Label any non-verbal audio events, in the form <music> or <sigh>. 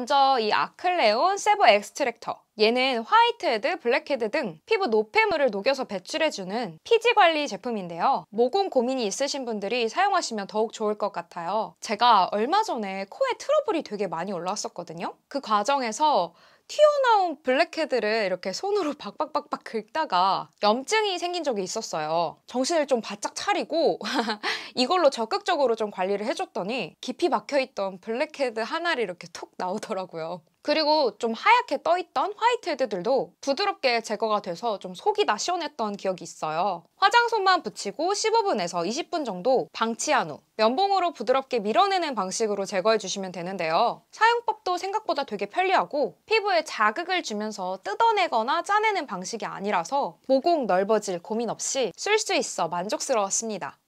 먼저 이 아클레온 세버 엑스트랙터 얘는 화이트헤드, 블랙헤드 등 피부 노폐물을 녹여서 배출해주는 피지 관리 제품인데요. 모공 고민이 있으신 분들이 사용하시면 더욱 좋을 것 같아요. 제가 얼마 전에 코에 트러블이 되게 많이 올라왔었거든요. 그 과정에서 튀어나온 블랙헤드를 이렇게 손으로 박박박박 긁다가 염증이 생긴 적이 있었어요. 정신을 좀 바짝 차리고 <laughs> 이걸로 적극적으로 좀 관리를 해줬더니 깊이 박혀있던 블랙헤드 하나를 이렇게 톡 나오더라고요. 그리고 좀 하얗게 떠있던 화이트 헤드들도 부드럽게 제거가 돼서 좀 속이 다 시원했던 기억이 있어요. 화장솜만 붙이고 15분에서 20분 정도 방치한 후 면봉으로 부드럽게 밀어내는 방식으로 제거해 주시면 되는데요. 사용법도 생각보다 되게 편리하고 피부에 자극을 주면서 뜯어내거나 짜내는 방식이 아니라서 모공 넓어질 고민 없이 쓸 수 있어 만족스러웠습니다.